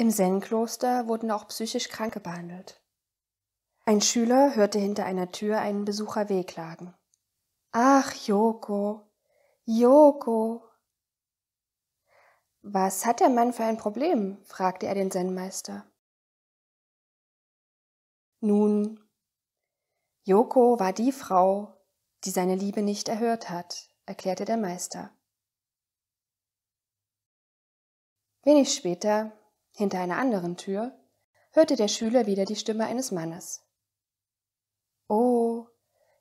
Im Zen-Kloster wurden auch psychisch Kranke behandelt. Ein Schüler hörte hinter einer Tür einen Besucher wehklagen. Ach, Joko, Joko. Was hat der Mann für ein Problem? fragte er den Zen-Meister. Nun, Joko war die Frau, die seine Liebe nicht erhört hat, erklärte der Meister. Wenig später hinter einer anderen Tür hörte der Schüler wieder die Stimme eines Mannes. Oh,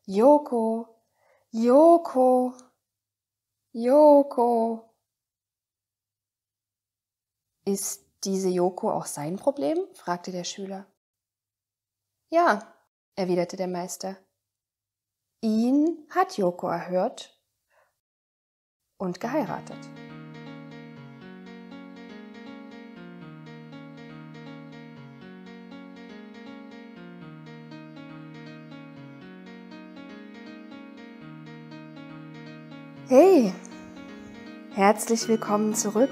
Joko, Joko, Joko. Ist diese Joko auch sein Problem? fragte der Schüler. Ja, erwiderte der Meister. Ihn hat Joko erhört und geheiratet. Herzlich willkommen zurück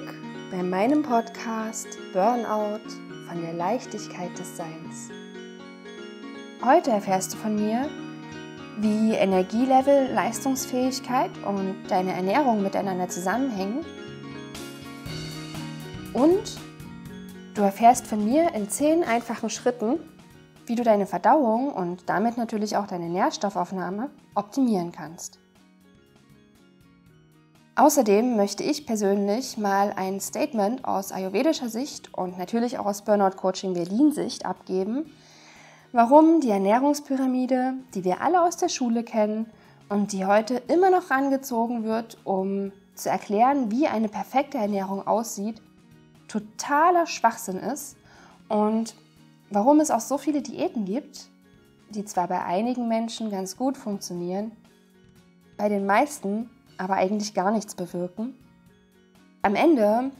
bei meinem Podcast Burnout von der Leichtigkeit des Seins. Heute erfährst du von mir, wie Energielevel, Leistungsfähigkeit und deine Ernährung miteinander zusammenhängen. Und du erfährst von mir in zehn einfachen Schritten, wie du deine Verdauung und damit natürlich auch deine Nährstoffaufnahme optimieren kannst. Außerdem möchte ich persönlich mal ein Statement aus ayurvedischer Sicht und natürlich auch aus Burnout Coaching Berlin Sicht abgeben, warum die Ernährungspyramide, die wir alle aus der Schule kennen und die heute immer noch rangezogen wird, um zu erklären, wie eine perfekte Ernährung aussieht, totaler Schwachsinn ist und warum es auch so viele Diäten gibt, die zwar bei einigen Menschen ganz gut funktionieren, bei den meisten aber eigentlich gar nichts bewirken? Am Ende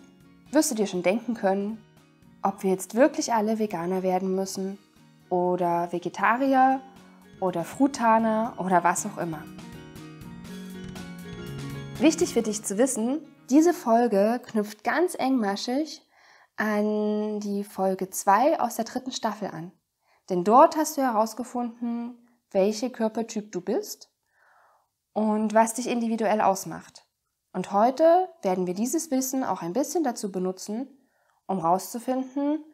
wirst du dir schon denken können, ob wir jetzt wirklich alle Veganer werden müssen oder Vegetarier oder Frutaner oder was auch immer. Wichtig für dich zu wissen, diese Folge knüpft ganz engmaschig an die Folge 2 aus der dritten Staffel an. Denn dort hast du herausgefunden, welcher Körpertyp du bist und was dich individuell ausmacht. Und heute werden wir dieses Wissen auch ein bisschen dazu benutzen, um herauszufinden,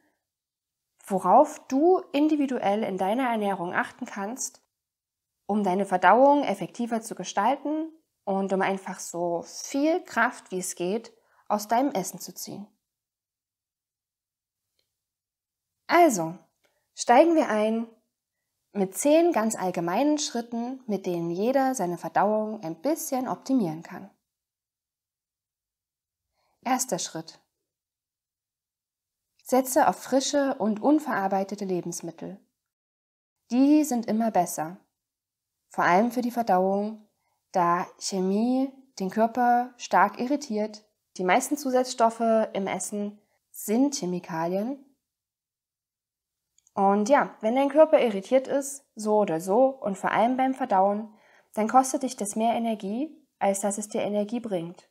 worauf du individuell in deiner Ernährung achten kannst, um deine Verdauung effektiver zu gestalten und um einfach so viel Kraft, wie es geht, aus deinem Essen zu ziehen. Also, steigen wir ein mit zehn ganz allgemeinen Schritten, mit denen jeder seine Verdauung ein bisschen optimieren kann. Erster Schritt. Setze auf frische und unverarbeitete Lebensmittel. Die sind immer besser. Vor allem für die Verdauung, da Chemie den Körper stark irritiert. Die meisten Zusatzstoffe im Essen sind Chemikalien und ja, wenn dein Körper irritiert ist, so oder so und vor allem beim Verdauen, dann kostet dich das mehr Energie, als dass es dir Energie bringt.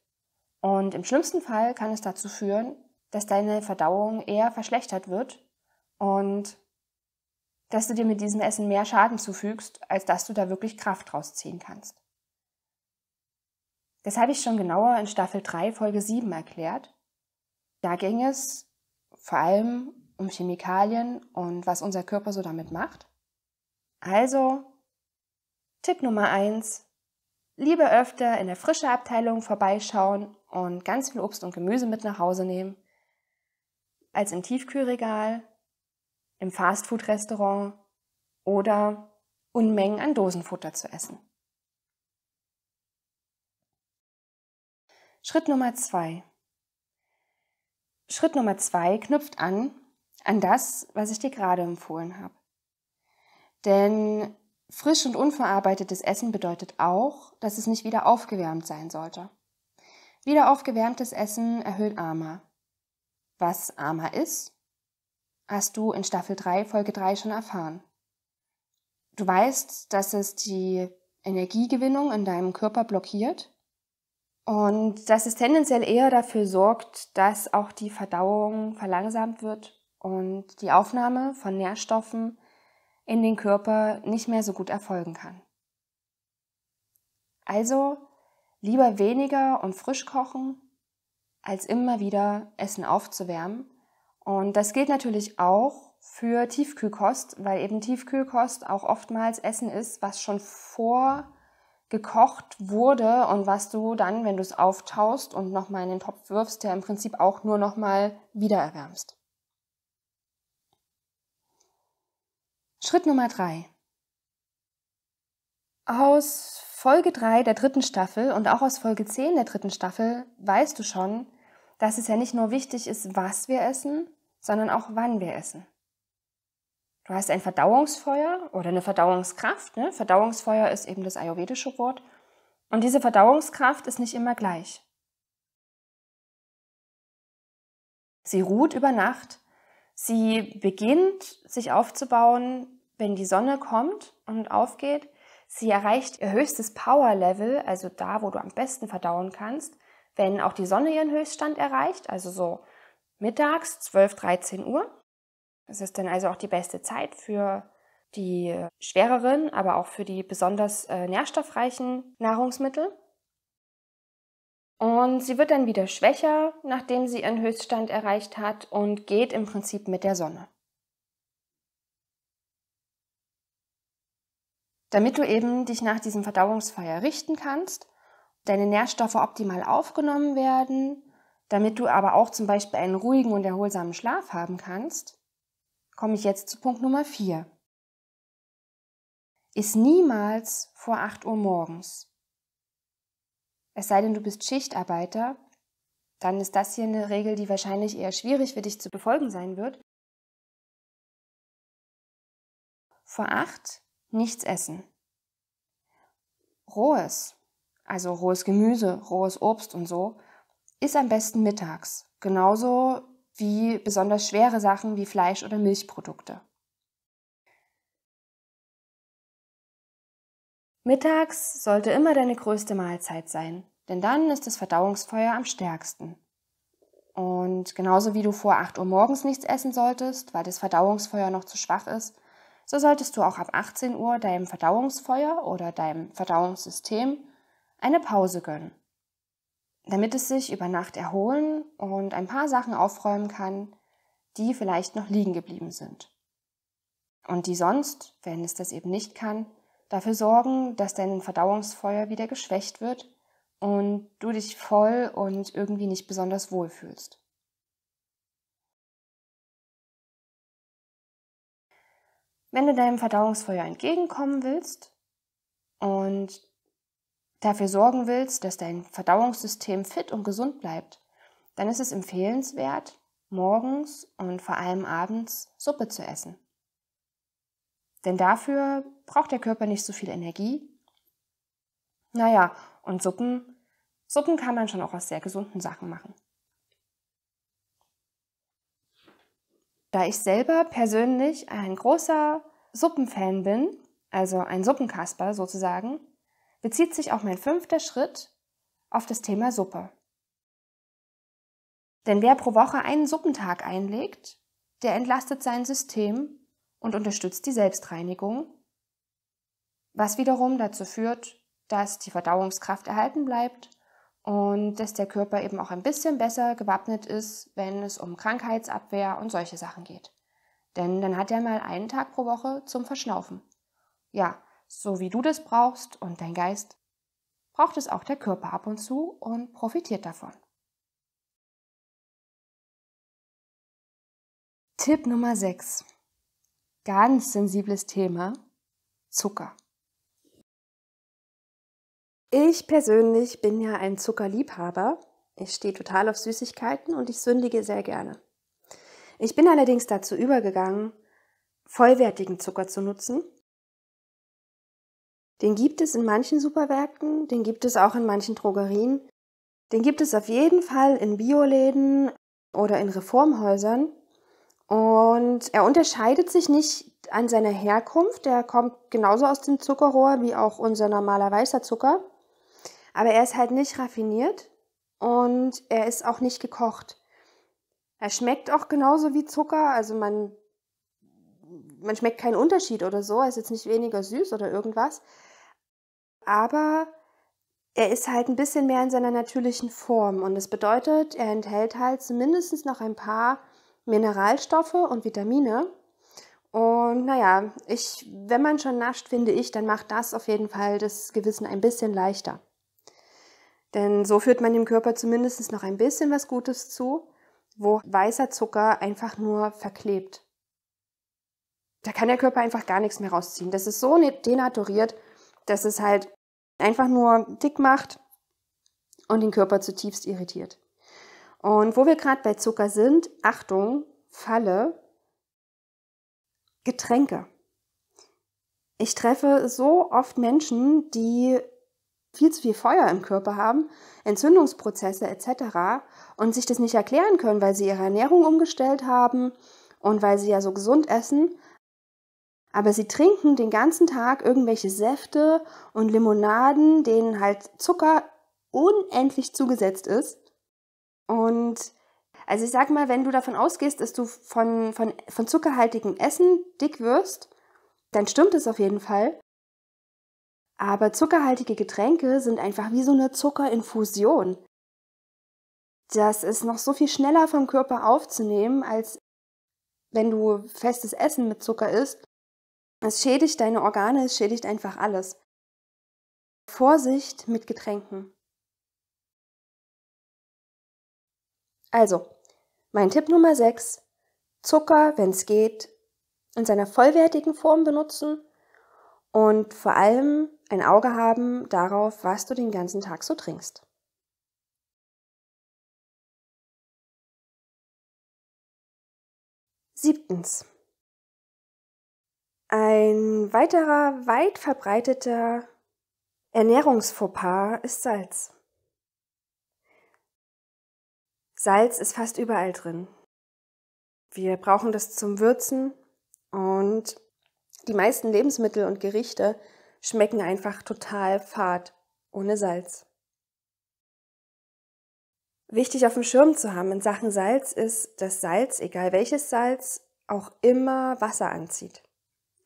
Und im schlimmsten Fall kann es dazu führen, dass deine Verdauung eher verschlechtert wird und dass du dir mit diesem Essen mehr Schaden zufügst, als dass du da wirklich Kraft draus ziehen kannst. Das habe ich schon genauer in Staffel 3, Folge 7 erklärt. Da ging es vor allem um Chemikalien und was unser Körper so damit macht. Also, Tipp Nummer eins: lieber öfter in der frische Abteilung vorbeischauen und ganz viel Obst und Gemüse mit nach Hause nehmen, als im Tiefkühlregal, im Fastfood-Restaurant oder Unmengen an Dosenfutter zu essen. Schritt Nummer zwei. Schritt Nummer zwei knüpft an an das, was ich dir gerade empfohlen habe. Denn frisch und unverarbeitetes Essen bedeutet auch, dass es nicht wieder aufgewärmt sein sollte. Wieder aufgewärmtes Essen erhöht AMA. Was AMA ist, hast du in Staffel 3, Folge 3 schon erfahren. Du weißt, dass es die Energiegewinnung in deinem Körper blockiert und dass es tendenziell eher dafür sorgt, dass auch die Verdauung verlangsamt wird und die Aufnahme von Nährstoffen in den Körper nicht mehr so gut erfolgen kann. Also lieber weniger und frisch kochen, als immer wieder Essen aufzuwärmen. Und das gilt natürlich auch für Tiefkühlkost, weil eben Tiefkühlkost auch oftmals Essen ist, was schon vorgekocht wurde und was du dann, wenn du es auftaust und nochmal in den Topf wirfst, ja im Prinzip auch nur nochmal wieder erwärmst. Schritt Nummer drei. Aus Folge drei der dritten Staffel und auch aus Folge zehn der dritten Staffel weißt du schon, dass es ja nicht nur wichtig ist, was wir essen, sondern auch wann wir essen. Du hast ein Verdauungsfeuer oder eine Verdauungskraft. Ne? Verdauungsfeuer ist eben das ayurvedische Wort. Und diese Verdauungskraft ist nicht immer gleich. Sie ruht über Nacht Sie beginnt sich aufzubauen, wenn die Sonne kommt und aufgeht. Sie erreicht ihr höchstes Power Level, also da, wo du am besten verdauen kannst, wenn auch die Sonne ihren Höchststand erreicht, also so mittags 12, 13 Uhr. Es ist dann also auch die beste Zeit für die schwereren, aber auch für die besonders äh, nährstoffreichen Nahrungsmittel. Und sie wird dann wieder schwächer, nachdem sie ihren Höchststand erreicht hat und geht im Prinzip mit der Sonne. Damit du eben dich nach diesem Verdauungsfeier richten kannst, deine Nährstoffe optimal aufgenommen werden, damit du aber auch zum Beispiel einen ruhigen und erholsamen Schlaf haben kannst, komme ich jetzt zu Punkt Nummer 4. Ist niemals vor 8 Uhr morgens. Es sei denn, du bist Schichtarbeiter, dann ist das hier eine Regel, die wahrscheinlich eher schwierig für dich zu befolgen sein wird. Vor acht, nichts essen. Rohes, also rohes Gemüse, rohes Obst und so, ist am besten mittags, genauso wie besonders schwere Sachen wie Fleisch oder Milchprodukte. Mittags sollte immer deine größte Mahlzeit sein, denn dann ist das Verdauungsfeuer am stärksten. Und genauso wie du vor 8 Uhr morgens nichts essen solltest, weil das Verdauungsfeuer noch zu schwach ist, so solltest du auch ab 18 Uhr deinem Verdauungsfeuer oder deinem Verdauungssystem eine Pause gönnen, damit es sich über Nacht erholen und ein paar Sachen aufräumen kann, die vielleicht noch liegen geblieben sind und die sonst, wenn es das eben nicht kann, dafür sorgen, dass dein Verdauungsfeuer wieder geschwächt wird und du dich voll und irgendwie nicht besonders wohl fühlst. Wenn du deinem Verdauungsfeuer entgegenkommen willst und dafür sorgen willst, dass dein Verdauungssystem fit und gesund bleibt, dann ist es empfehlenswert, morgens und vor allem abends Suppe zu essen. Denn dafür braucht der Körper nicht so viel Energie. Naja, und Suppen, Suppen kann man schon auch aus sehr gesunden Sachen machen. Da ich selber persönlich ein großer Suppenfan bin, also ein Suppenkasper sozusagen, bezieht sich auch mein fünfter Schritt auf das Thema Suppe. Denn wer pro Woche einen Suppentag einlegt, der entlastet sein System und unterstützt die Selbstreinigung, was wiederum dazu führt, dass die Verdauungskraft erhalten bleibt und dass der Körper eben auch ein bisschen besser gewappnet ist, wenn es um Krankheitsabwehr und solche Sachen geht. Denn dann hat er mal einen Tag pro Woche zum Verschnaufen. Ja, so wie du das brauchst und dein Geist, braucht es auch der Körper ab und zu und profitiert davon. Tipp Nummer 6 ganz sensibles Thema, Zucker. Ich persönlich bin ja ein Zuckerliebhaber. Ich stehe total auf Süßigkeiten und ich sündige sehr gerne. Ich bin allerdings dazu übergegangen, vollwertigen Zucker zu nutzen. Den gibt es in manchen Supermärkten, den gibt es auch in manchen Drogerien, den gibt es auf jeden Fall in Bioläden oder in Reformhäusern und er unterscheidet sich nicht an seiner Herkunft. Er kommt genauso aus dem Zuckerrohr wie auch unser normaler weißer Zucker. Aber er ist halt nicht raffiniert und er ist auch nicht gekocht. Er schmeckt auch genauso wie Zucker, also man, man schmeckt keinen Unterschied oder so. Er ist jetzt nicht weniger süß oder irgendwas. Aber er ist halt ein bisschen mehr in seiner natürlichen Form und das bedeutet, er enthält halt zumindest noch ein paar Mineralstoffe und Vitamine. Und naja, ich, wenn man schon nascht, finde ich, dann macht das auf jeden Fall das Gewissen ein bisschen leichter. Denn so führt man dem Körper zumindest noch ein bisschen was Gutes zu, wo weißer Zucker einfach nur verklebt. Da kann der Körper einfach gar nichts mehr rausziehen. Das ist so ne-, denaturiert, dass es halt einfach nur dick macht und den Körper zutiefst irritiert. Und wo wir gerade bei Zucker sind, Achtung, Falle, Getränke. Ich treffe so oft Menschen, die viel zu viel Feuer im Körper haben, Entzündungsprozesse etc. und sich das nicht erklären können, weil sie ihre Ernährung umgestellt haben und weil sie ja so gesund essen. Aber sie trinken den ganzen Tag irgendwelche Säfte und Limonaden, denen halt Zucker unendlich zugesetzt ist und also ich sag mal, wenn du davon ausgehst, dass du von, von, von zuckerhaltigem Essen dick wirst, dann stimmt es auf jeden Fall. Aber zuckerhaltige Getränke sind einfach wie so eine Zuckerinfusion. Das ist noch so viel schneller vom Körper aufzunehmen, als wenn du festes Essen mit Zucker isst. Es schädigt deine Organe, es schädigt einfach alles. Vorsicht mit Getränken. Also, mein Tipp Nummer 6, Zucker, wenn es geht, in seiner vollwertigen Form benutzen und vor allem ein Auge haben darauf, was du den ganzen Tag so trinkst. Siebtens. Ein weiterer weit verbreiteter Ernährungsfauxpas ist Salz. Salz ist fast überall drin. Wir brauchen das zum Würzen und die meisten Lebensmittel und Gerichte schmecken einfach total fad ohne Salz. Wichtig auf dem Schirm zu haben in Sachen Salz ist, dass Salz, egal welches Salz, auch immer Wasser anzieht.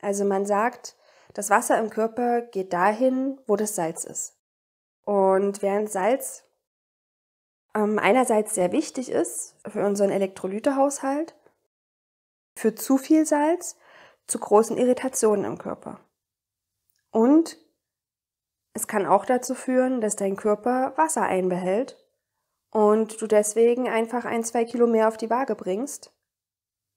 Also man sagt, das Wasser im Körper geht dahin, wo das Salz ist. Und während Salz ähm, einerseits sehr wichtig ist für unseren Elektrolytehaushalt, führt zu viel Salz zu großen Irritationen im Körper. Und es kann auch dazu führen, dass dein Körper Wasser einbehält und du deswegen einfach ein, zwei Kilo mehr auf die Waage bringst,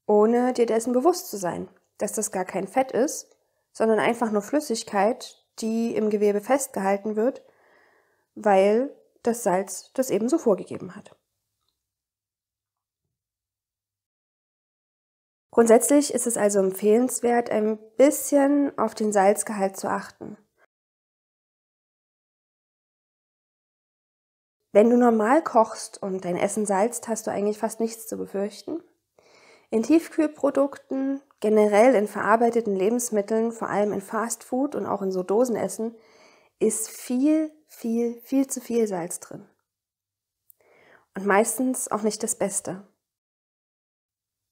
ohne dir dessen bewusst zu sein, dass das gar kein Fett ist, sondern einfach nur Flüssigkeit, die im Gewebe festgehalten wird, weil das Salz das ebenso vorgegeben hat. Grundsätzlich ist es also empfehlenswert, ein bisschen auf den Salzgehalt zu achten. Wenn du normal kochst und dein Essen salzt, hast du eigentlich fast nichts zu befürchten. In Tiefkühlprodukten, generell in verarbeiteten Lebensmitteln, vor allem in Fastfood und auch in so Dosenessen, ist viel viel, viel zu viel Salz drin. Und meistens auch nicht das Beste.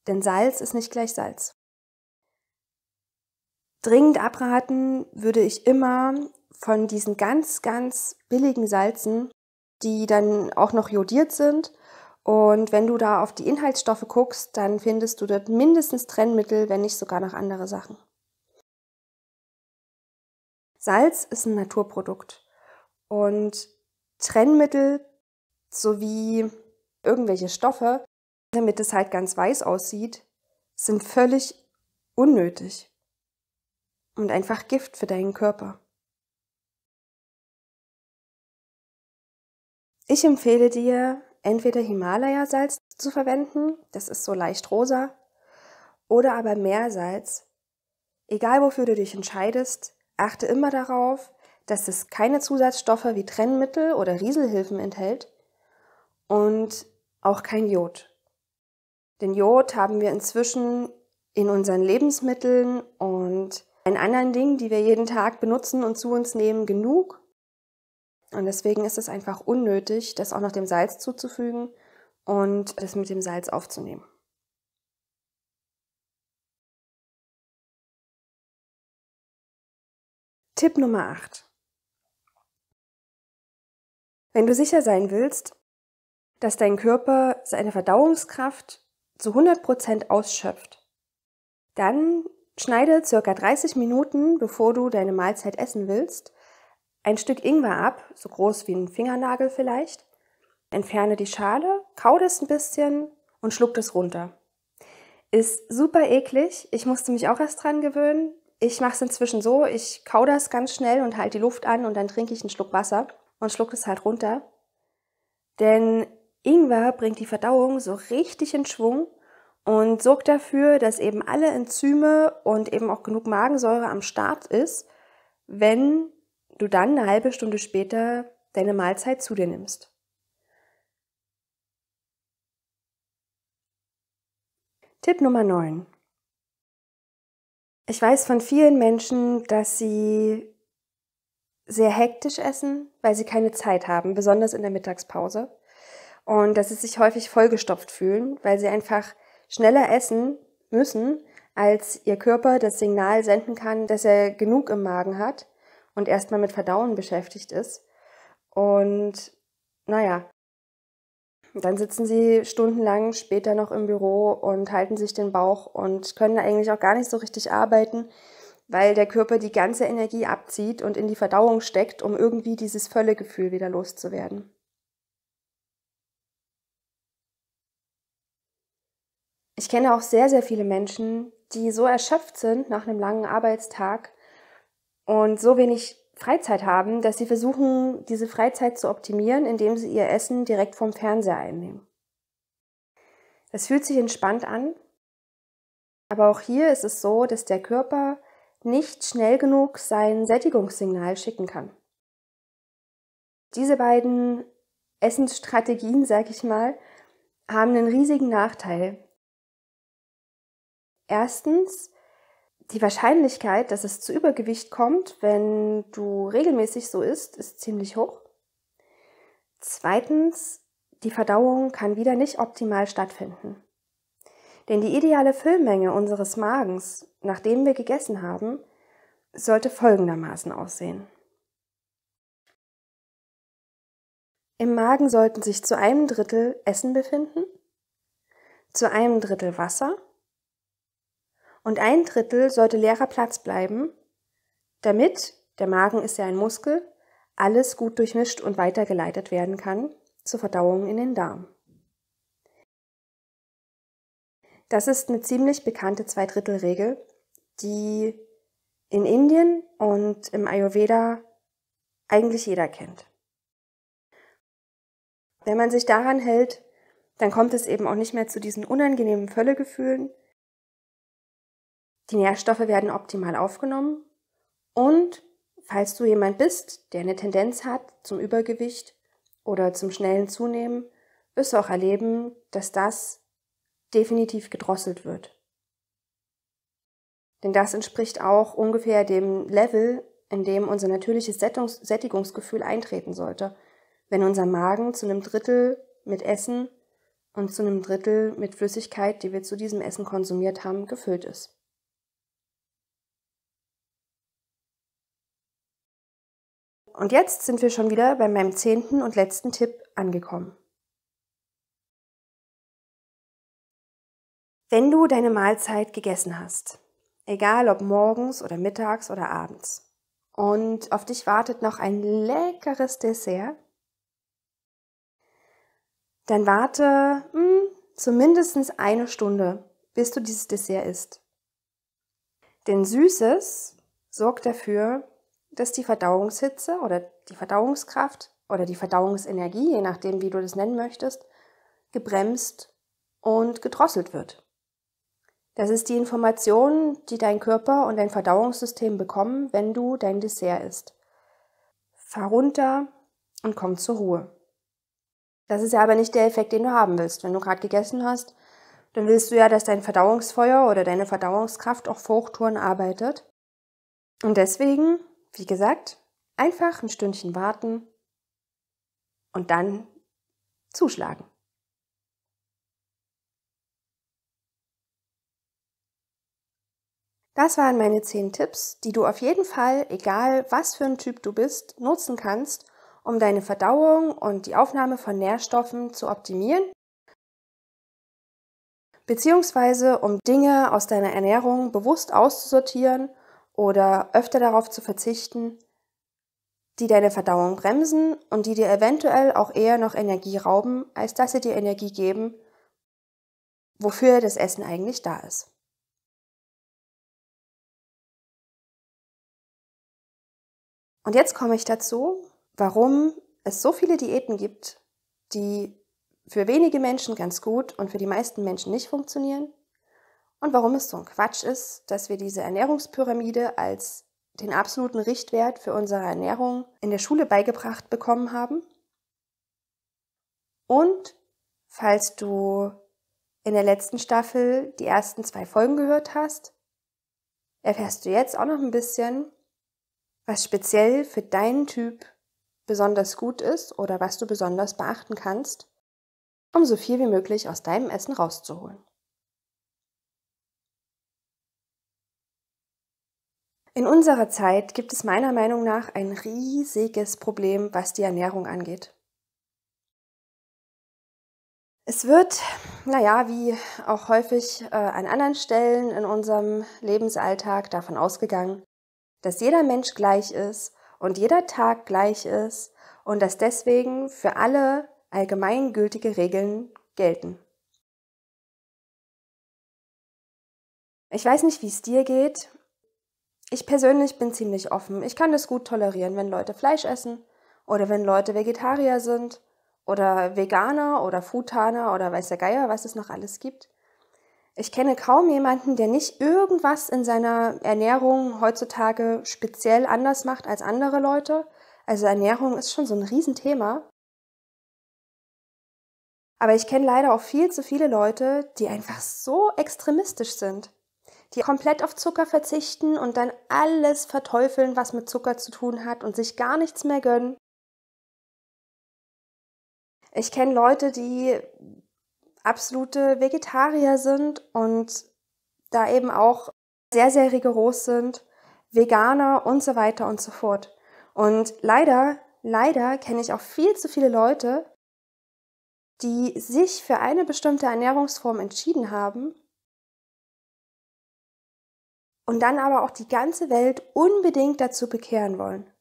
Denn Salz ist nicht gleich Salz. Dringend abraten würde ich immer von diesen ganz, ganz billigen Salzen, die dann auch noch jodiert sind. Und wenn du da auf die Inhaltsstoffe guckst, dann findest du dort mindestens Trennmittel, wenn nicht sogar noch andere Sachen. Salz ist ein Naturprodukt und Trennmittel sowie irgendwelche Stoffe, damit es halt ganz weiß aussieht, sind völlig unnötig und einfach Gift für deinen Körper. Ich empfehle dir, entweder Himalaya-Salz zu verwenden, das ist so leicht rosa, oder aber Meersalz. Egal wofür du dich entscheidest, achte immer darauf, dass es keine Zusatzstoffe wie Trennmittel oder Rieselhilfen enthält und auch kein Jod. Denn Jod haben wir inzwischen in unseren Lebensmitteln und in anderen Dingen, die wir jeden Tag benutzen und zu uns nehmen, genug. Und deswegen ist es einfach unnötig, das auch noch dem Salz zuzufügen und das mit dem Salz aufzunehmen. Tipp Nummer 8. Wenn du sicher sein willst, dass dein Körper seine Verdauungskraft zu 100% ausschöpft, dann schneide circa 30 Minuten, bevor du deine Mahlzeit essen willst, ein Stück Ingwer ab, so groß wie ein Fingernagel vielleicht, entferne die Schale, kau das ein bisschen und schluck das runter. Ist super eklig, ich musste mich auch erst dran gewöhnen. Ich mache es inzwischen so, ich kau das ganz schnell und halte die Luft an und dann trinke ich einen Schluck Wasser und schluckt es halt runter. Denn Ingwer bringt die Verdauung so richtig in Schwung und sorgt dafür, dass eben alle Enzyme und eben auch genug Magensäure am Start ist, wenn du dann eine halbe Stunde später deine Mahlzeit zu dir nimmst. Tipp Nummer 9. Ich weiß von vielen Menschen, dass sie sehr hektisch essen, weil sie keine Zeit haben, besonders in der Mittagspause. Und dass sie sich häufig vollgestopft fühlen, weil sie einfach schneller essen müssen, als ihr Körper das Signal senden kann, dass er genug im Magen hat und erstmal mit Verdauen beschäftigt ist. Und naja, dann sitzen sie stundenlang später noch im Büro und halten sich den Bauch und können eigentlich auch gar nicht so richtig arbeiten, weil der Körper die ganze Energie abzieht und in die Verdauung steckt, um irgendwie dieses Völlegefühl wieder loszuwerden. Ich kenne auch sehr, sehr viele Menschen, die so erschöpft sind nach einem langen Arbeitstag und so wenig Freizeit haben, dass sie versuchen, diese Freizeit zu optimieren, indem sie ihr Essen direkt vom Fernseher einnehmen. Das fühlt sich entspannt an, aber auch hier ist es so, dass der Körper nicht schnell genug sein Sättigungssignal schicken kann. Diese beiden Essensstrategien, sag ich mal, haben einen riesigen Nachteil. Erstens, die Wahrscheinlichkeit, dass es zu Übergewicht kommt, wenn du regelmäßig so isst, ist ziemlich hoch. Zweitens, die Verdauung kann wieder nicht optimal stattfinden. Denn die ideale Füllmenge unseres Magens, nachdem wir gegessen haben, sollte folgendermaßen aussehen. Im Magen sollten sich zu einem Drittel Essen befinden, zu einem Drittel Wasser und ein Drittel sollte leerer Platz bleiben, damit, der Magen ist ja ein Muskel, alles gut durchmischt und weitergeleitet werden kann zur Verdauung in den Darm. Das ist eine ziemlich bekannte Zweidrittelregel, die in Indien und im Ayurveda eigentlich jeder kennt. Wenn man sich daran hält, dann kommt es eben auch nicht mehr zu diesen unangenehmen Völlegefühlen. Die Nährstoffe werden optimal aufgenommen und falls du jemand bist, der eine Tendenz hat zum Übergewicht oder zum schnellen Zunehmen, wirst du auch erleben, dass das definitiv gedrosselt wird. Denn das entspricht auch ungefähr dem Level, in dem unser natürliches Sättungs Sättigungsgefühl eintreten sollte, wenn unser Magen zu einem Drittel mit Essen und zu einem Drittel mit Flüssigkeit, die wir zu diesem Essen konsumiert haben, gefüllt ist. Und jetzt sind wir schon wieder bei meinem zehnten und letzten Tipp angekommen. Wenn du deine Mahlzeit gegessen hast, egal ob morgens oder mittags oder abends, und auf dich wartet noch ein leckeres Dessert, dann warte mh, hm, zumindest eine Stunde, bis du dieses Dessert isst. Denn Süßes sorgt dafür, dass die Verdauungshitze oder die Verdauungskraft oder die Verdauungsenergie, je nachdem wie du das nennen möchtest, gebremst und gedrosselt wird. Das ist die Information, die dein Körper und dein Verdauungssystem bekommen, wenn du dein Dessert isst. Fahr runter und komm zur Ruhe. Das ist ja aber nicht der Effekt, den du haben willst. Wenn du gerade gegessen hast, dann willst du ja, dass dein Verdauungsfeuer oder deine Verdauungskraft auf Hochtouren arbeitet. Und deswegen, wie gesagt, einfach ein Stündchen warten und dann zuschlagen. Das waren meine zehn Tipps, die du auf jeden Fall, egal was für ein Typ du bist, nutzen kannst, um deine Verdauung und die Aufnahme von Nährstoffen zu optimieren, beziehungsweise um Dinge aus deiner Ernährung bewusst auszusortieren oder öfter darauf zu verzichten, die deine Verdauung bremsen und die dir eventuell auch eher noch Energie rauben, als dass sie dir Energie geben, wofür das Essen eigentlich da ist. Und jetzt komme ich dazu, warum es so viele Diäten gibt, die für wenige Menschen ganz gut und für die meisten Menschen nicht funktionieren und warum es so ein Quatsch ist, dass wir diese Ernährungspyramide als den absoluten Richtwert für unsere Ernährung in der Schule beigebracht bekommen haben. Und falls du in der letzten Staffel die ersten zwei Folgen gehört hast, erfährst du jetzt auch noch ein bisschen, was speziell für deinen Typ besonders gut ist oder was du besonders beachten kannst, um so viel wie möglich aus deinem Essen rauszuholen. In unserer Zeit gibt es meiner Meinung nach ein riesiges Problem, was die Ernährung angeht. Es wird, naja, wie auch häufig äh, an anderen Stellen in unserem Lebensalltag davon ausgegangen, dass jeder Mensch gleich ist und jeder Tag gleich ist und dass deswegen für alle allgemeingültige Regeln gelten. Ich weiß nicht, wie es dir geht. Ich persönlich bin ziemlich offen. Ich kann das gut tolerieren, wenn Leute Fleisch essen oder wenn Leute Vegetarier sind oder Veganer oder Futaner oder weiß der Geier, was es noch alles gibt. Ich kenne kaum jemanden, der nicht irgendwas in seiner Ernährung heutzutage speziell anders macht als andere Leute. Also Ernährung ist schon so ein Riesenthema. Aber ich kenne leider auch viel zu viele Leute, die einfach so extremistisch sind. Die komplett auf Zucker verzichten und dann alles verteufeln, was mit Zucker zu tun hat und sich gar nichts mehr gönnen. Ich kenne Leute, die absolute Vegetarier sind und da eben auch sehr, sehr rigoros sind, Veganer und so weiter und so fort. Und leider, leider kenne ich auch viel zu viele Leute, die sich für eine bestimmte Ernährungsform entschieden haben und dann aber auch die ganze Welt unbedingt dazu bekehren wollen.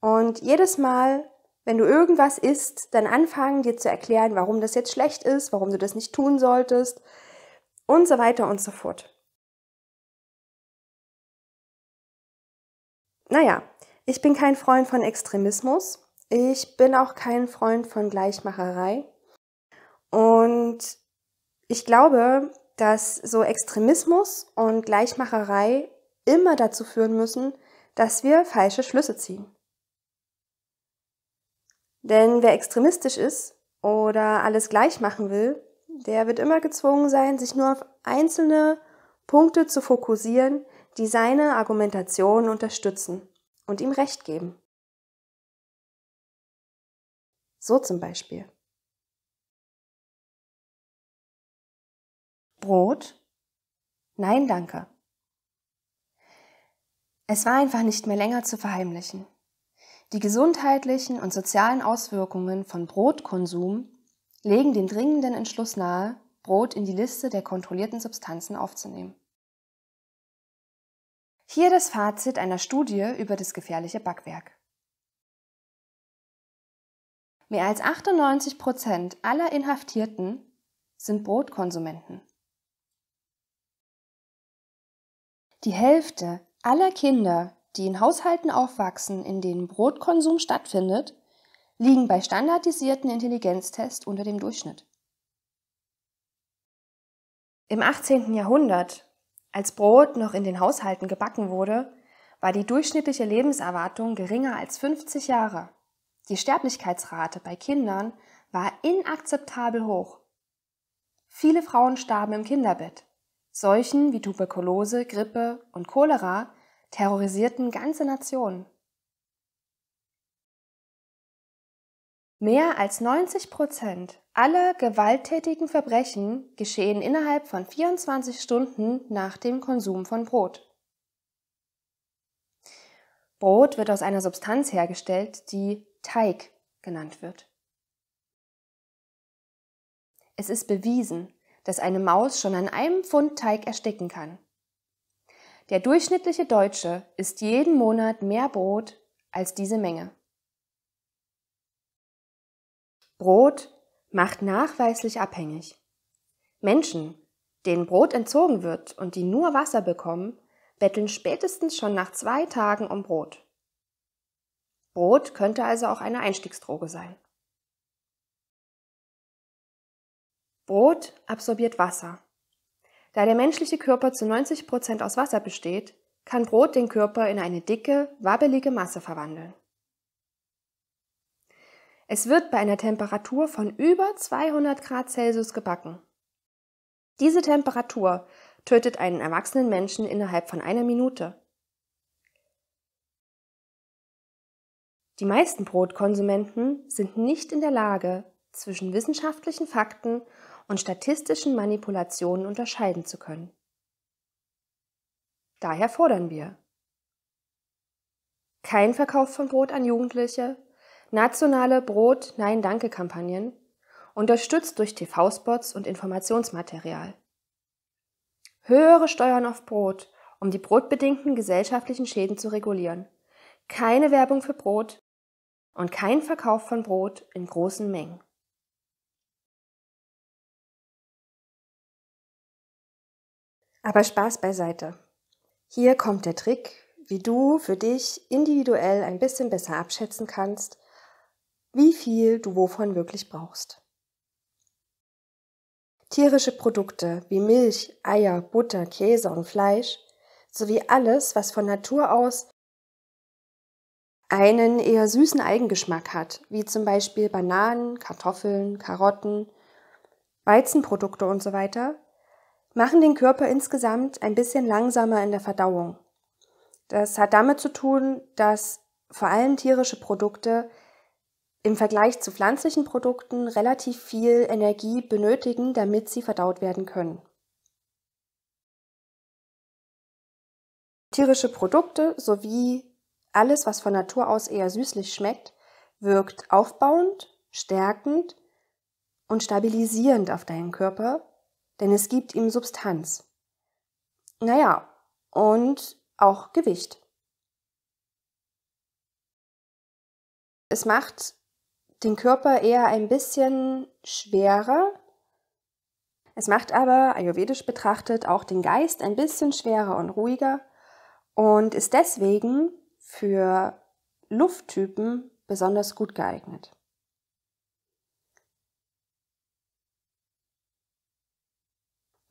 Und jedes Mal, wenn du irgendwas isst, dann anfangen, dir zu erklären, warum das jetzt schlecht ist, warum du das nicht tun solltest und so weiter und so fort. Naja, ich bin kein Freund von Extremismus. Ich bin auch kein Freund von Gleichmacherei. Und ich glaube, dass so Extremismus und Gleichmacherei immer dazu führen müssen, dass wir falsche Schlüsse ziehen. Denn wer extremistisch ist oder alles gleich machen will, der wird immer gezwungen sein, sich nur auf einzelne Punkte zu fokussieren, die seine Argumentation unterstützen und ihm Recht geben. So zum Beispiel. Brot? Nein, danke. Es war einfach nicht mehr länger zu verheimlichen. Die gesundheitlichen und sozialen Auswirkungen von Brotkonsum legen den dringenden Entschluss nahe, Brot in die Liste der kontrollierten Substanzen aufzunehmen. Hier das Fazit einer Studie über das gefährliche Backwerk. Mehr als 98 Prozent aller Inhaftierten sind Brotkonsumenten. Die Hälfte aller Kinder, die in Haushalten aufwachsen, in denen Brotkonsum stattfindet, liegen bei standardisierten Intelligenztests unter dem Durchschnitt. Im 18. Jahrhundert, als Brot noch in den Haushalten gebacken wurde, war die durchschnittliche Lebenserwartung geringer als 50 Jahre. Die Sterblichkeitsrate bei Kindern war inakzeptabel hoch. Viele Frauen starben im Kinderbett. Seuchen wie Tuberkulose, Grippe und Cholera terrorisierten ganze Nationen. Mehr als 90 Prozent aller gewalttätigen Verbrechen geschehen innerhalb von 24 Stunden nach dem Konsum von Brot. Brot wird aus einer Substanz hergestellt, die Teig genannt wird. Es ist bewiesen, dass eine Maus schon an einem Pfund Teig ersticken kann. Der durchschnittliche Deutsche isst jeden Monat mehr Brot als diese Menge. Brot macht nachweislich abhängig. Menschen, denen Brot entzogen wird und die nur Wasser bekommen, betteln spätestens schon nach zwei Tagen um Brot. Brot könnte also auch eine Einstiegsdroge sein. Brot absorbiert Wasser da der menschliche Körper zu 90 Prozent aus Wasser besteht, kann Brot den Körper in eine dicke, wabbelige Masse verwandeln. Es wird bei einer Temperatur von über 200 Grad Celsius gebacken. Diese Temperatur tötet einen erwachsenen Menschen innerhalb von einer Minute. Die meisten Brotkonsumenten sind nicht in der Lage, zwischen wissenschaftlichen Fakten und statistischen Manipulationen unterscheiden zu können. Daher fordern wir kein Verkauf von Brot an Jugendliche, nationale Brot-Nein-Danke-Kampagnen, unterstützt durch TV-Spots und Informationsmaterial. Höhere Steuern auf Brot, um die brotbedingten gesellschaftlichen Schäden zu regulieren. Keine Werbung für Brot und kein Verkauf von Brot in großen Mengen. Aber Spaß beiseite. Hier kommt der Trick, wie du für dich individuell ein bisschen besser abschätzen kannst, wie viel du wovon wirklich brauchst. Tierische Produkte wie Milch, Eier, Butter, Käse und Fleisch sowie alles, was von Natur aus einen eher süßen Eigengeschmack hat, wie zum Beispiel Bananen, Kartoffeln, Karotten, Weizenprodukte und so weiter, machen den Körper insgesamt ein bisschen langsamer in der Verdauung. Das hat damit zu tun, dass vor allem tierische Produkte im Vergleich zu pflanzlichen Produkten relativ viel Energie benötigen, damit sie verdaut werden können. Tierische Produkte sowie alles, was von Natur aus eher süßlich schmeckt, wirkt aufbauend, stärkend und stabilisierend auf deinen Körper denn es gibt ihm Substanz. Naja, und auch Gewicht. Es macht den Körper eher ein bisschen schwerer. Es macht aber, ayurvedisch betrachtet, auch den Geist ein bisschen schwerer und ruhiger und ist deswegen für Lufttypen besonders gut geeignet.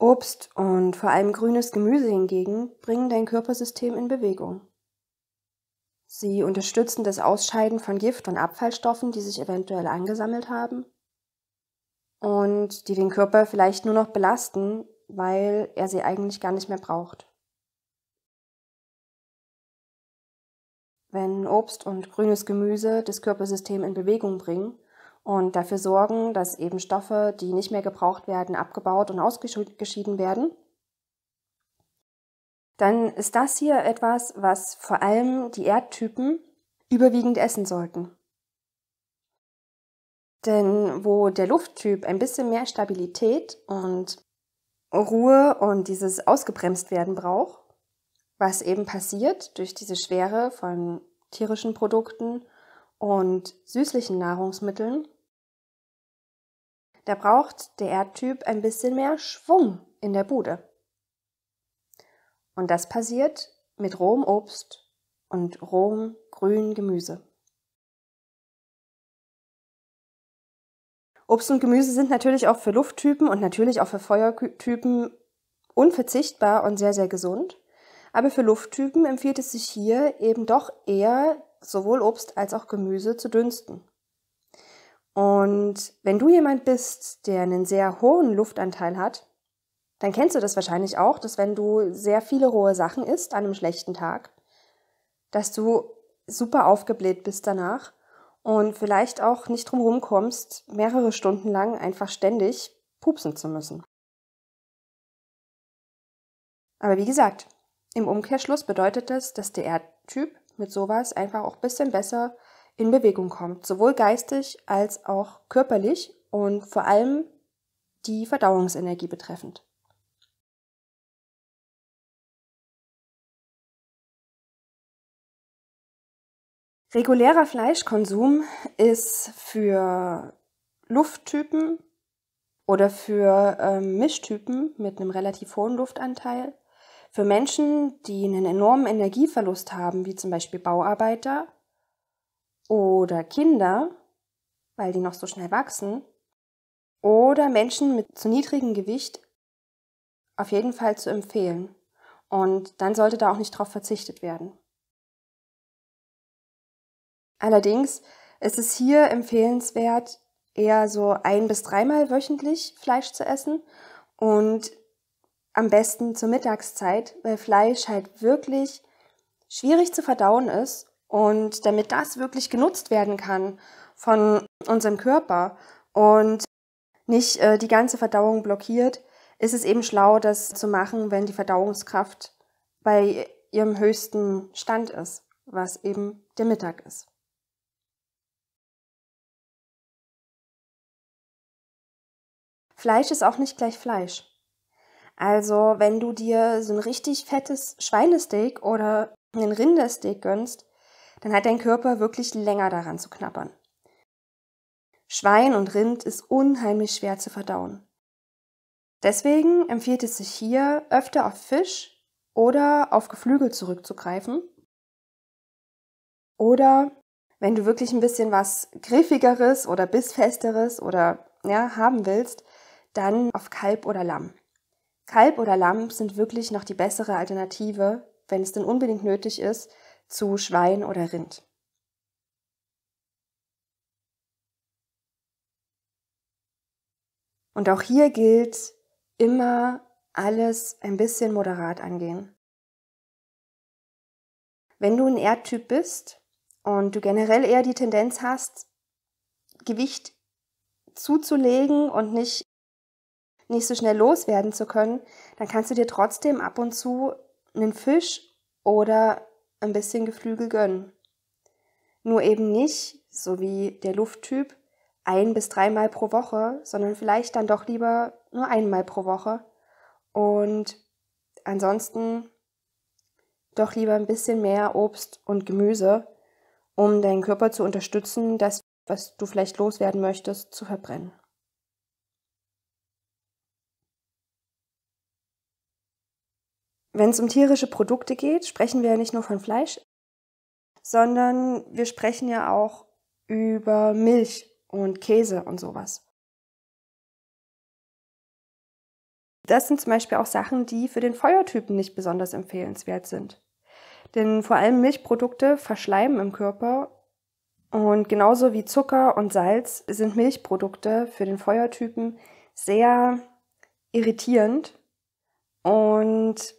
Obst und vor allem grünes Gemüse hingegen bringen dein Körpersystem in Bewegung. Sie unterstützen das Ausscheiden von Gift und Abfallstoffen, die sich eventuell angesammelt haben und die den Körper vielleicht nur noch belasten, weil er sie eigentlich gar nicht mehr braucht. Wenn Obst und grünes Gemüse das Körpersystem in Bewegung bringen, und dafür sorgen, dass eben Stoffe, die nicht mehr gebraucht werden, abgebaut und ausgeschieden werden. Dann ist das hier etwas, was vor allem die Erdtypen überwiegend essen sollten. Denn wo der Lufttyp ein bisschen mehr Stabilität und Ruhe und dieses ausgebremst werden braucht, was eben passiert durch diese Schwere von tierischen Produkten und süßlichen Nahrungsmitteln, da braucht der Erdtyp ein bisschen mehr Schwung in der Bude. Und das passiert mit rohem Obst und rohem grünen Gemüse. Obst und Gemüse sind natürlich auch für Lufttypen und natürlich auch für Feuertypen unverzichtbar und sehr, sehr gesund. Aber für Lufttypen empfiehlt es sich hier eben doch eher sowohl Obst als auch Gemüse zu dünsten. Und wenn du jemand bist, der einen sehr hohen Luftanteil hat, dann kennst du das wahrscheinlich auch, dass wenn du sehr viele rohe Sachen isst an einem schlechten Tag, dass du super aufgebläht bist danach und vielleicht auch nicht drumherum kommst, mehrere Stunden lang einfach ständig pupsen zu müssen. Aber wie gesagt, im Umkehrschluss bedeutet das, dass der Erdtyp mit sowas einfach auch ein bisschen besser in Bewegung kommt, sowohl geistig als auch körperlich und vor allem die Verdauungsenergie betreffend. Regulärer Fleischkonsum ist für Lufttypen oder für ähm, Mischtypen mit einem relativ hohen Luftanteil für Menschen, die einen enormen Energieverlust haben, wie zum Beispiel Bauarbeiter oder Kinder, weil die noch so schnell wachsen, oder Menschen mit zu niedrigem Gewicht, auf jeden Fall zu empfehlen. Und dann sollte da auch nicht drauf verzichtet werden. Allerdings ist es hier empfehlenswert, eher so ein bis dreimal wöchentlich Fleisch zu essen und am besten zur Mittagszeit, weil Fleisch halt wirklich schwierig zu verdauen ist. Und damit das wirklich genutzt werden kann von unserem Körper und nicht äh, die ganze Verdauung blockiert, ist es eben schlau, das zu machen, wenn die Verdauungskraft bei ihrem höchsten Stand ist, was eben der Mittag ist. Fleisch ist auch nicht gleich Fleisch. Also, wenn du dir so ein richtig fettes Schweinesteak oder einen Rindersteak gönnst, dann hat dein Körper wirklich länger daran zu knappern. Schwein und Rind ist unheimlich schwer zu verdauen. Deswegen empfiehlt es sich hier, öfter auf Fisch oder auf Geflügel zurückzugreifen. Oder wenn du wirklich ein bisschen was griffigeres oder bissfesteres oder ja, haben willst, dann auf Kalb oder Lamm. Kalb oder Lamm sind wirklich noch die bessere Alternative, wenn es denn unbedingt nötig ist, zu Schwein oder Rind. Und auch hier gilt immer alles ein bisschen moderat angehen. Wenn du ein Erdtyp bist und du generell eher die Tendenz hast, Gewicht zuzulegen und nicht nicht so schnell loswerden zu können, dann kannst du dir trotzdem ab und zu einen Fisch oder ein bisschen Geflügel gönnen. Nur eben nicht, so wie der Lufttyp, ein bis dreimal pro Woche, sondern vielleicht dann doch lieber nur einmal pro Woche. Und ansonsten doch lieber ein bisschen mehr Obst und Gemüse, um deinen Körper zu unterstützen, das, was du vielleicht loswerden möchtest, zu verbrennen. Wenn es um tierische Produkte geht, sprechen wir ja nicht nur von Fleisch, sondern wir sprechen ja auch über Milch und Käse und sowas. Das sind zum Beispiel auch Sachen, die für den Feuertypen nicht besonders empfehlenswert sind. Denn vor allem Milchprodukte verschleimen im Körper und genauso wie Zucker und Salz sind Milchprodukte für den Feuertypen sehr irritierend und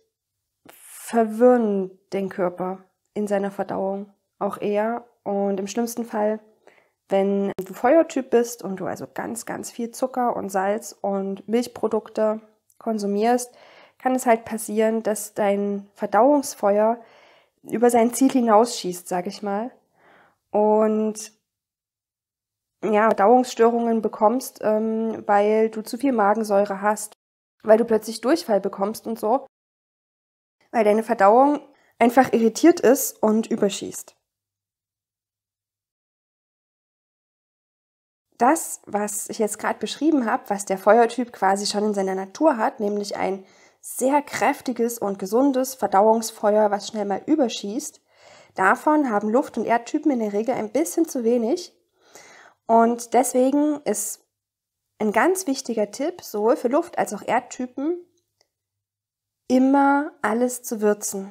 verwirren den Körper in seiner Verdauung auch eher. Und im schlimmsten Fall, wenn du Feuertyp bist und du also ganz, ganz viel Zucker und Salz und Milchprodukte konsumierst, kann es halt passieren, dass dein Verdauungsfeuer über sein Ziel hinausschießt, sage ich mal. Und ja, Verdauungsstörungen bekommst, ähm, weil du zu viel Magensäure hast, weil du plötzlich Durchfall bekommst und so weil deine Verdauung einfach irritiert ist und überschießt. Das, was ich jetzt gerade beschrieben habe, was der Feuertyp quasi schon in seiner Natur hat, nämlich ein sehr kräftiges und gesundes Verdauungsfeuer, was schnell mal überschießt, davon haben Luft- und Erdtypen in der Regel ein bisschen zu wenig. Und deswegen ist ein ganz wichtiger Tipp sowohl für Luft- als auch Erdtypen, immer alles zu würzen.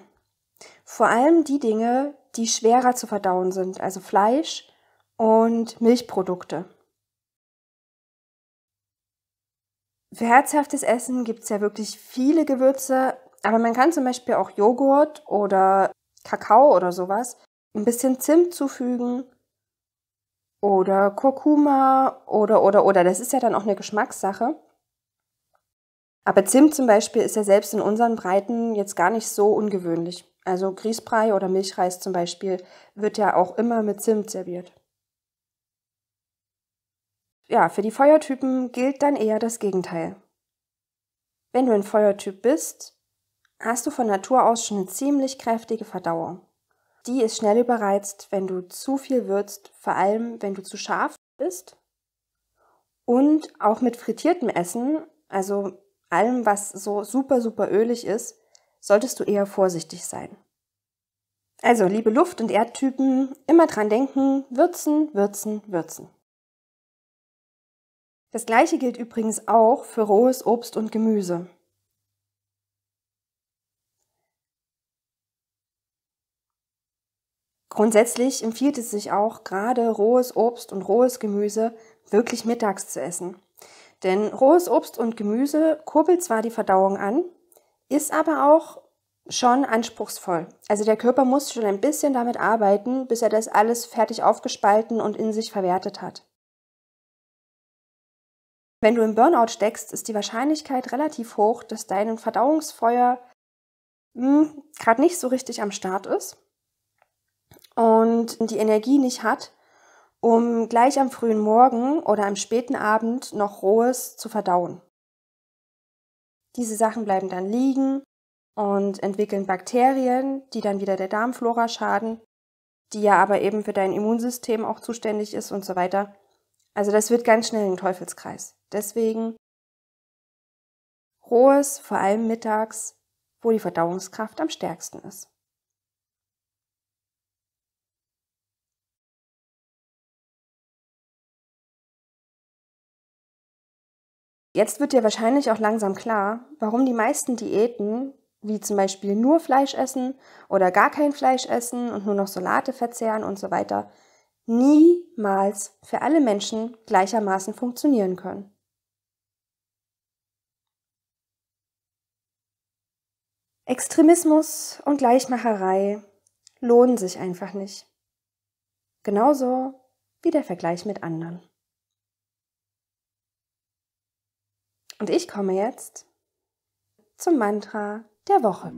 Vor allem die Dinge, die schwerer zu verdauen sind, also Fleisch und Milchprodukte. Für herzhaftes Essen gibt es ja wirklich viele Gewürze, aber man kann zum Beispiel auch Joghurt oder Kakao oder sowas ein bisschen Zimt zufügen oder Kurkuma oder oder oder. Das ist ja dann auch eine Geschmackssache. Aber Zimt zum Beispiel ist ja selbst in unseren Breiten jetzt gar nicht so ungewöhnlich. Also Grießbrei oder Milchreis zum Beispiel wird ja auch immer mit Zimt serviert. Ja, für die Feuertypen gilt dann eher das Gegenteil. Wenn du ein Feuertyp bist, hast du von Natur aus schon eine ziemlich kräftige Verdauung. Die ist schnell überreizt, wenn du zu viel würzt, vor allem wenn du zu scharf bist. Und auch mit frittiertem Essen, also allem, was so super, super ölig ist, solltest du eher vorsichtig sein. Also, liebe Luft- und Erdtypen, immer dran denken, würzen, würzen, würzen. Das gleiche gilt übrigens auch für rohes Obst und Gemüse. Grundsätzlich empfiehlt es sich auch, gerade rohes Obst und rohes Gemüse wirklich mittags zu essen. Denn rohes Obst und Gemüse kurbelt zwar die Verdauung an, ist aber auch schon anspruchsvoll. Also der Körper muss schon ein bisschen damit arbeiten, bis er das alles fertig aufgespalten und in sich verwertet hat. Wenn du im Burnout steckst, ist die Wahrscheinlichkeit relativ hoch, dass dein Verdauungsfeuer hm, gerade nicht so richtig am Start ist und die Energie nicht hat, um gleich am frühen Morgen oder am späten Abend noch Rohes zu verdauen. Diese Sachen bleiben dann liegen und entwickeln Bakterien, die dann wieder der Darmflora schaden, die ja aber eben für dein Immunsystem auch zuständig ist und so weiter. Also das wird ganz schnell ein Teufelskreis. Deswegen rohes, vor allem mittags, wo die Verdauungskraft am stärksten ist. Jetzt wird dir wahrscheinlich auch langsam klar, warum die meisten Diäten, wie zum Beispiel nur Fleisch essen oder gar kein Fleisch essen und nur noch Salate verzehren und so weiter, niemals für alle Menschen gleichermaßen funktionieren können. Extremismus und Gleichmacherei lohnen sich einfach nicht. Genauso wie der Vergleich mit anderen. Und ich komme jetzt zum Mantra der Woche.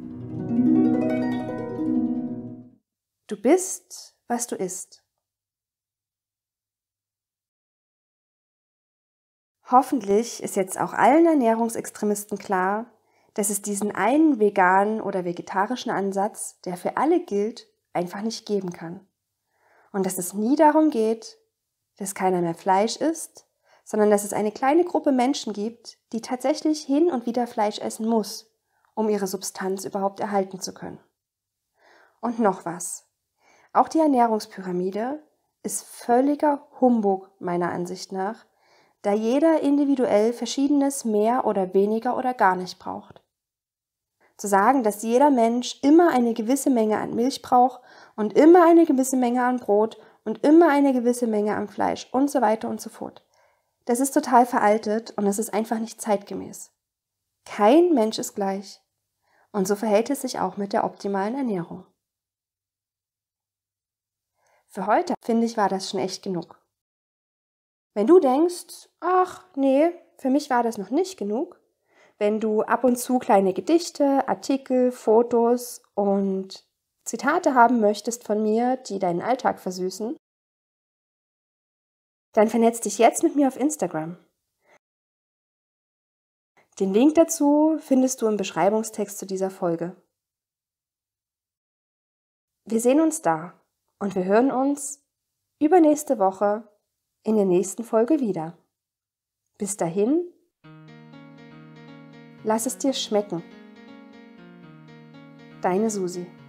Du bist, was du isst. Hoffentlich ist jetzt auch allen Ernährungsextremisten klar, dass es diesen einen veganen oder vegetarischen Ansatz, der für alle gilt, einfach nicht geben kann. Und dass es nie darum geht, dass keiner mehr Fleisch isst, sondern dass es eine kleine Gruppe Menschen gibt, die tatsächlich hin und wieder Fleisch essen muss, um ihre Substanz überhaupt erhalten zu können. Und noch was. Auch die Ernährungspyramide ist völliger Humbug meiner Ansicht nach, da jeder individuell verschiedenes mehr oder weniger oder gar nicht braucht. Zu sagen, dass jeder Mensch immer eine gewisse Menge an Milch braucht und immer eine gewisse Menge an Brot und immer eine gewisse Menge an Fleisch und so weiter und so fort. Das ist total veraltet und es ist einfach nicht zeitgemäß. Kein Mensch ist gleich. Und so verhält es sich auch mit der optimalen Ernährung. Für heute, finde ich, war das schon echt genug. Wenn du denkst, ach nee, für mich war das noch nicht genug, wenn du ab und zu kleine Gedichte, Artikel, Fotos und Zitate haben möchtest von mir, die deinen Alltag versüßen, dann vernetz dich jetzt mit mir auf Instagram. Den Link dazu findest du im Beschreibungstext zu dieser Folge. Wir sehen uns da und wir hören uns übernächste Woche in der nächsten Folge wieder. Bis dahin, lass es dir schmecken. Deine Susi.